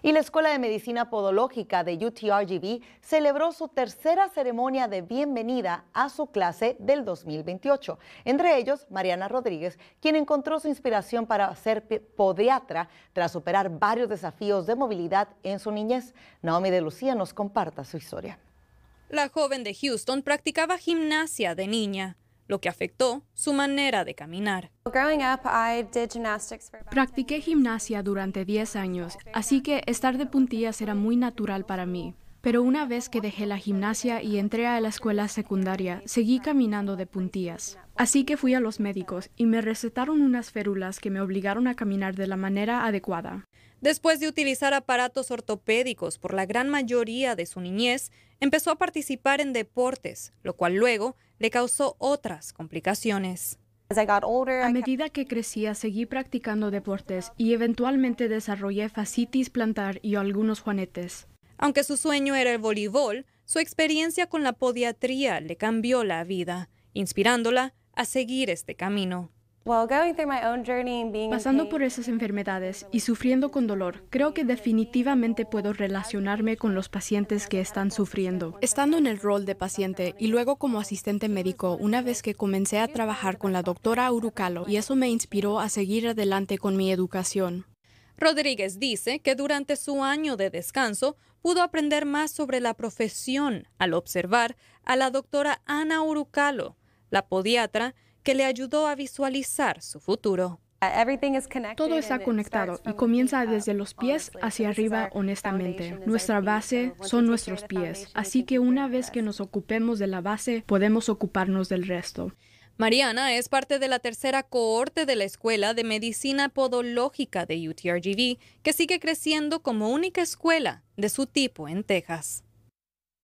Y la Escuela de Medicina Podológica de UTRGV celebró su tercera ceremonia de bienvenida a su clase del 2028. Entre ellos, Mariana Rodríguez, quien encontró su inspiración para ser podiatra tras superar varios desafíos de movilidad en su niñez. Naomi de Lucía nos comparta su historia. La joven de Houston practicaba gimnasia de niña lo que afectó su manera de caminar. Practiqué gimnasia durante 10 años, así que estar de puntillas era muy natural para mí. Pero una vez que dejé la gimnasia y entré a la escuela secundaria, seguí caminando de puntillas. Así que fui a los médicos y me recetaron unas férulas que me obligaron a caminar de la manera adecuada. Después de utilizar aparatos ortopédicos por la gran mayoría de su niñez, empezó a participar en deportes, lo cual luego le causó otras complicaciones. A medida que crecía, seguí practicando deportes y eventualmente desarrollé fascitis plantar y algunos juanetes. Aunque su sueño era el voleibol, su experiencia con la podiatría le cambió la vida, inspirándola a seguir este camino. Pasando por esas enfermedades y sufriendo con dolor, creo que definitivamente puedo relacionarme con los pacientes que están sufriendo. Estando en el rol de paciente y luego como asistente médico, una vez que comencé a trabajar con la doctora Urucalo, y eso me inspiró a seguir adelante con mi educación. Rodríguez dice que durante su año de descanso pudo aprender más sobre la profesión al observar a la doctora Ana Urucalo, la podiatra, que le ayudó a visualizar su futuro. Uh, Todo está conectado y comienza desde los pies hacia arriba honestamente. Nuestra base son nuestros pies, así que una vez que nos ocupemos de la base podemos ocuparnos del resto. Mariana es parte de la tercera cohorte de la Escuela de Medicina Podológica de UTRGV, que sigue creciendo como única escuela de su tipo en Texas.